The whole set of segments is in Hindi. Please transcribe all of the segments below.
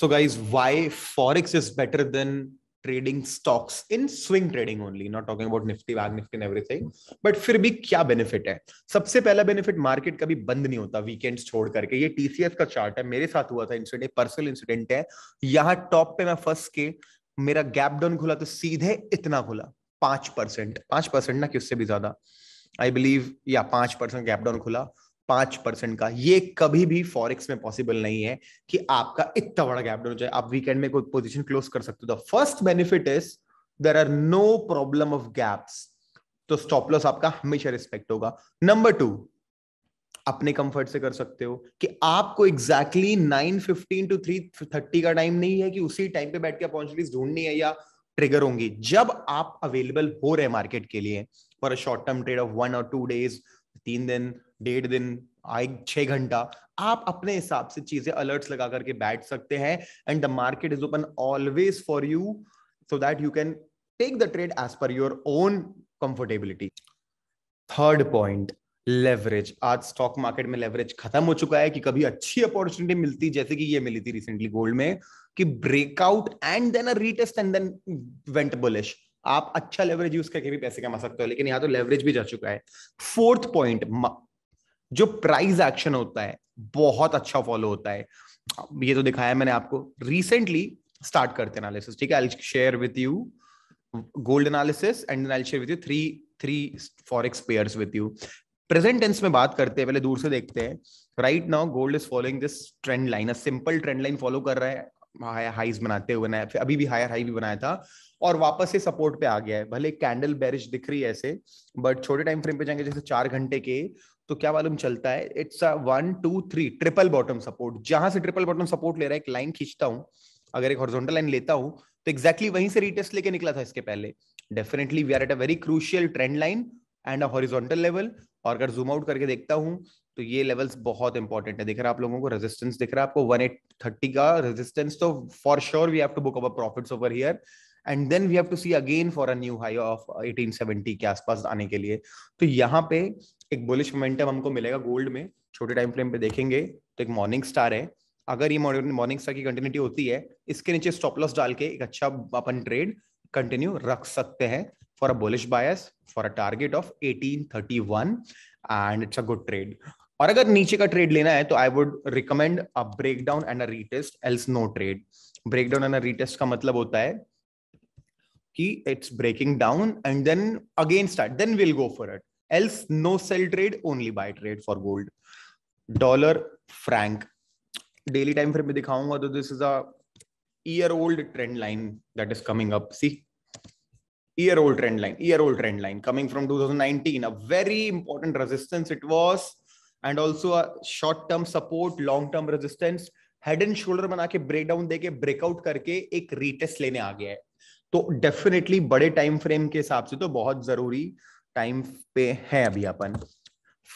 So, guys, why Forex is better than trading stocks in swing trading only, not talking about Nifty, Bag Nifty and everything. फिर भी क्या बेनिफिट है सबसे पहला बेनिफिट मार्केट कभी बंद नहीं होता वीकेंड्स छोड़ करके ये टीसीएस का चार्ट है मेरे साथ हुआ था इंसिडेंट पर्सनल इंसिडेंट है यहाँ टॉप पे मैं फंस के मेरा गैप डाउन खुला तो सीधे इतना खुला पांच परसेंट पांच परसेंट ना कि उससे भी ज्यादा आई बिलीव या पांच परसेंट गैप डाउन खुला पांच परसेंट का ये कभी भी फॉरेक्स में पॉसिबल नहीं है कि आपका इतना बड़ा गैप डाउन हो जाए आप वीकेंड में कोई पोजीशन क्लोज कर सकते हो first benefit is there are no problem of gaps तो स्टॉप लॉस आपका हमेशा रिस्पेक्ट होगा नंबर टू अपने कंफर्ट से कर सकते हो कि आपको exactly nine fifteen to three thirty का टाइम नहीं है कि उसी टाइम पे बैठ के अपॉर्चुनिटीज ढूंढनी है या ट्रिगर होंगी जब आप अवेलेबल हो रहे मार्केट के लिए for a short term trade of one और टू डेज तीन दिन डेढ़ दिन आए छह घंटा आप अपने हिसाब से चीजें अलर्ट्स लगा करके बैठ सकते हैं and the market is open always for you so that you can take the trade as per your own comfortability third point leverage आज स्टॉक मार्केट में लेवरेज खत्म हो चुका है कि कभी अच्छी अपॉर्चुनिटी मिलती जैसे कि ये मिली थी रिसेंटली गोल्ड में कि breakout and then a retest and then went bullish आप अच्छा लेवरेज यूज करके भी पैसे कमा सकते हो लेकिन यहाँ तो लेवरेज भी जा चुका है फोर्थ पॉइंट जो प्राइस एक्शन होता है बहुत अच्छा फॉलो होता है ये तो दिखाया मैंने आपको रिसेंटली स्टार्ट करते एनालिसिस ठीक है I share with you gold analysis and I share with you three three forex pairs with you present tense में बात करते हैं पहले दूर से देखते हैं right now gold is following this trend line simple trend line follow कर रहा है हायर हाईज बनाते हुए बनाया अभी भी हायर हाई भी बनाया था और वापस से सपोर्ट पे आ गया है भले कैंडल बैरिश दिख रही है ऐसे बट छोटे टाइम फ्रेम पे जाएंगे जैसे चार घंटे के तो क्या मालूम चलता है it's one two three triple bottom support जहां से ट्रिपल बॉटम सपोर्ट ले रहा है एक लाइन खींचता हूं अगर एक हॉर्जोंटल लाइन लेता हूं तो एक्जैक्टली exactly वहीं से रिटेस्ट लेके निकला था इसके पहले definitely we are at a very crucial trend line and a horizontal level और अगर जूम आउट करके देखता हूं तो ये लेवल्स बहुत इंपॉर्टेंट है दिख रहा है आप लोगों को रेजिस्टेंस दिख रहा है आपको वन एट थर्टी का रेजिस्टेंस तो for sure we have to book our profits over here and then we have to see again for a new high of 1870 के आसपास आने के लिए तो यहाँ पे एक बुलिश मोमेंटम हमको मिलेगा गोल्ड में छोटे टाइम फ्रेम पे देखेंगे तो एक मॉर्निंग स्टार है अगर ये मॉर्निंग स्टार की कंटिन्यूटी होती है इसके नीचे स्टॉप लॉस डाल के एक अच्छा अपन ट्रेड कंटिन्यू रख सकते हैं for a bullish bias for a target of 1831 and it's a good trade और अगर नीचे का ट्रेड लेना है तो I would recommend a breakdown and a retest else no trade breakdown and a retest का मतलब होता है कि it's breaking down and then again start then we'll go for it else no sell trade only buy trade for gold dollar franc daily time frame में दिखाऊंगा तो this is a year old trend line that is coming up see year old trend line year old trend line coming from 2019 a very important resistance it was and also a short term support long term resistance head and shoulder बना के ब्रेकडाउन देके ब्रेकआउट करके एक रीटेस्ट लेने आ गया है तो डेफिनेटली बड़े टाइम फ्रेम के हिसाब से तो बहुत जरूरी टाइम पे है अभी अपन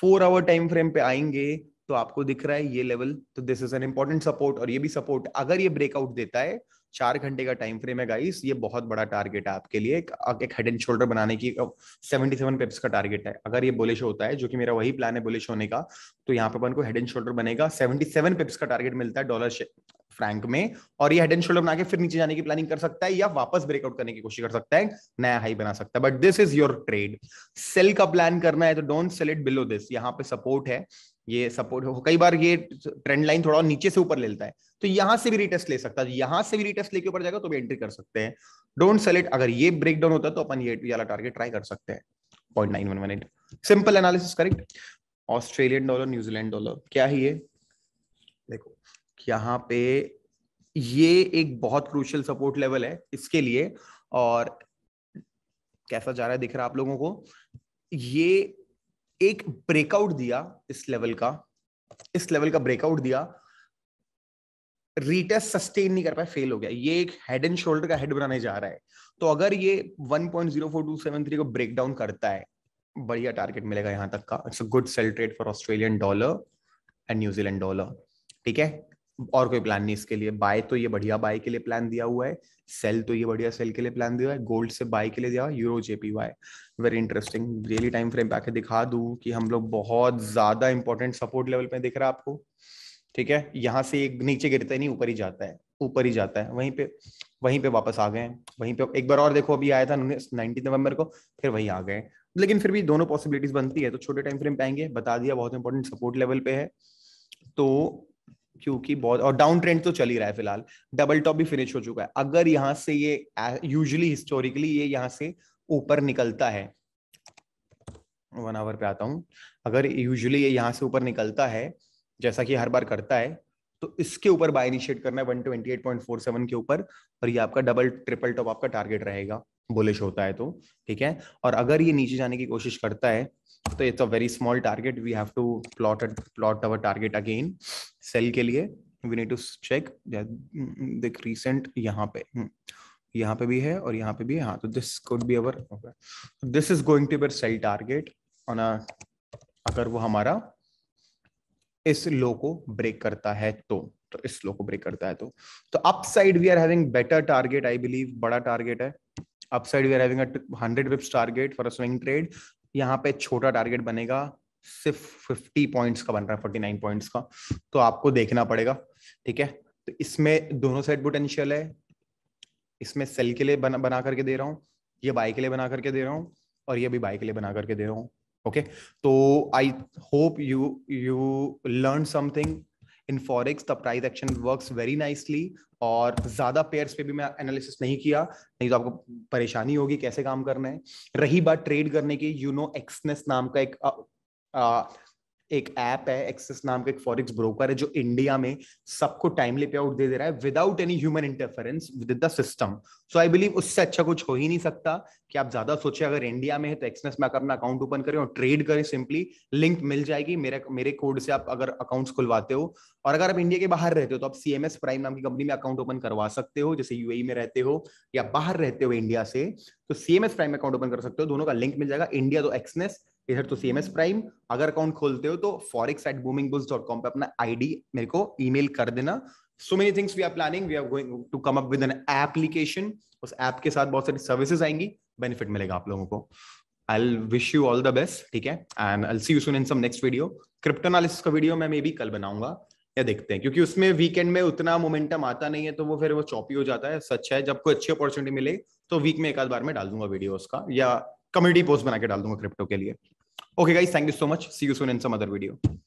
फोर आवर टाइम फ्रेम पे आएंगे तो आपको दिख रहा है ये लेवल तो this is an important support और ये भी सपोर्ट अगर ये ब्रेकआउट देता है चार घंटे का टाइम फ्रेम है गाइस ये बहुत बड़ा टारगेट है आपके लिए एक, एक हेड एंड शोल्डर बनाने की सेवेंटी सेवन पेप्स का टारगेट है अगर ये बुलिश होता है जो कि मेरा वही प्लान है बुलिश होने का तो यहाँ पे अपन को हेड एंड शोल्डर बनेगा सेवेंटी सेवन पेप्स का टारगेट मिलता है डॉलर फ्रैंक में और ये हेड एंड शोल्डर बना के फिर नीचे जाने की प्लानिंग कर सकता है या वापस ब्रेकआउट करने की कोशिश कर सकता है नया हाई बना सकता है but this is your trade sell का प्लान करना है तो don't sell it below this यहाँ पे सपोर्ट है ये सपोर्ट कई बार ये ट्रेंड लाइन थोड़ा नीचे से ऊपर लेता है तो यहां से भी रिटेस्ट ले सकता है यहां से भी रिटेस्ट लेके ऊपर जाएगा तो भी एंट्री कर सकते हैं डोंट सेल इट अगर ये ब्रेक डाउन होता है तो अपन ये वाला टारगेट ट्राई कर सकते हैं point nine one one eight simple analysis correct Australian dollar New Zealand dollar क्या ही है देखो यहाँ पे ये एक बहुत क्रूशल सपोर्ट लेवल है इसके लिए और कैसा जा रहा है दिख रहा है आप लोगों को ये एक ब्रेकआउट दिया इस लेवल का इस लेवल का ब्रेकआउट दिया रीटेस्ट सस्टेन नहीं कर पाया फेल हो गया ये एक हेड एंड शोल्डर का हेड बनाने जा रहा है तो अगर ये 1.04273 को ब्रेक डाउन करता है बढ़िया टारगेट मिलेगा यहां तक का it's a good sell trade for Australian dollar and New Zealand dollar ठीक है और कोई प्लान नहीं इसके लिए बाय तो ये बढ़िया बाय के लिए प्लान दिया हुआ है सेल तो ये बढ़िया सेल के लिए प्लान दिया हुआ है गोल्ड से बाय के लिए दिया हुआ euro J P Y very interesting really time frame पे आके दिखा दू कि हम लोग बहुत ज्यादा इंपॉर्टेंट सपोर्ट लेवल पे दिख रहा है आपको ठीक है यहाँ से एक नीचे गिरता नहीं ऊपर ही जाता है ऊपर ही जाता है वहीं पे वहीं पे वापस आ गए वहीं पे एक बार और देखो अभी आया था नाइनटीन नवंबर को फिर वही आ गए लेकिन फिर भी दोनों पॉसिबिलिटीज बनती है तो छोटे टाइम फ्रेम पे आएंगे बता दिया बहुत इंपॉर्टेंट सपोर्ट लेवल पे है तो क्योंकि बहुत और डाउन ट्रेंड तो चल ही रहा है फिलहाल डबल टॉप भी फिनिश हो चुका है अगर यहाँ से ये यूजली हिस्टोरिकली ये यहाँ से ऊपर निकलता है वन आवर पे आता हूं अगर यूजली ये यहाँ से ऊपर निकलता है जैसा कि हर बार करता है तो इसके ऊपर बाय इनिशिएट करना है 128.47 के ऊपर और ये आपका डबल ट्रिपल टॉप आपका टारगेट रहेगा बुलिश होता है तो ठीक है और अगर ये नीचे जाने की कोशिश करता है तो it's a very small target we have to plot plot our target again sell के लिए वी नीड टू चेक देख रिसेंट यहाँ पे mm, यहाँ पे भी है और यहाँ पे भी है हाँ तो this could be our this is going to bar sell target on a अगर वो हमारा इस लो को ब्रेक करता है तो तो इस लो को ब्रेक करता है तो तो upside we are having better target I believe बड़ा टारगेट है upside we are having a 100 pips target for a swing trade यहाँ पे छोटा टारगेट बनेगा सिर्फ फिफ्टी पॉइंट्स का बन रहा है फोर्टी नाइन पॉइंट्स का तो आपको देखना पड़ेगा ठीक है तो इसमें दोनों साइड पोटेंशियल है इसमें सेल के लिए बना बना करके दे रहा हूँ ये बाय के लिए बना करके दे रहा हूँ और ये भी बाय के लिए बना करके दे रहा हूँ ओके तो I hope you you learn something in forex the price action work very nicely और ज्यादा पेयर्स पे भी मैं एनालिसिस नहीं किया नहीं तो आपको परेशानी होगी कैसे काम करना है रही बात ट्रेड करने की यू नो एक्सनेस नाम का एक एक ऐप है एक्सेस नाम का एक फॉरेक्स ब्रोकर है जो इंडिया में सबको टाइमली पे आउट दे दे रहा है without any human interference with the system so I believe उससे अच्छा कुछ हो ही नहीं सकता कि आप ज्यादा सोचे अगर इंडिया में है तो एक्सनेस में अपना अकाउंट ओपन करें और ट्रेड करें सिंपली लिंक मिल जाएगी मेरे मेरे कोड से आप अगर अकाउंट्स खुलवाते हो और अगर आप इंडिया के बाहर रहते हो तो आप सीएमएस प्राइम नाम की कंपनी में अकाउंट ओपन करवा सकते हो जैसे यू e में रहते हो या बाहर रहते हो इंडिया से तो सीएमएस प्राइम अकाउंट ओपन कर सकते हो दोनों का लिंक मिल जाएगा इंडिया तो एक्सनेस इधर तो सीएमएस प्राइम अगर अकाउंट खोलते हो तो forex at booming dot com पर अपना आईडी मेरे को ईमेल कर देना so many things we are planning we are going to come up with an application उस ऐप के साथ बहुत सारी सर्विसेज आएंगी बेनिफिट मिलेगा आप लोगों को I wish you all the best ठीक है and I see you soon in some next video crypto analysis का वीडियो मैं मे बी कल बनाऊंगा या देखते हैं क्योंकि उसमें वीकेंड में उतना मोमेंटम आता नहीं है तो वो फिर वो चौपी हो जाता है सच है जब कोई अच्छी अपॉर्चुनिटी मिले तो वीक में एक आध बार में डाल दूंगा वीडियो उसका या कम्युनिटी पोस्ट बना के डाल दूंगा क्रिप्टो के लिए okay guys thank you so much see you soon in some other video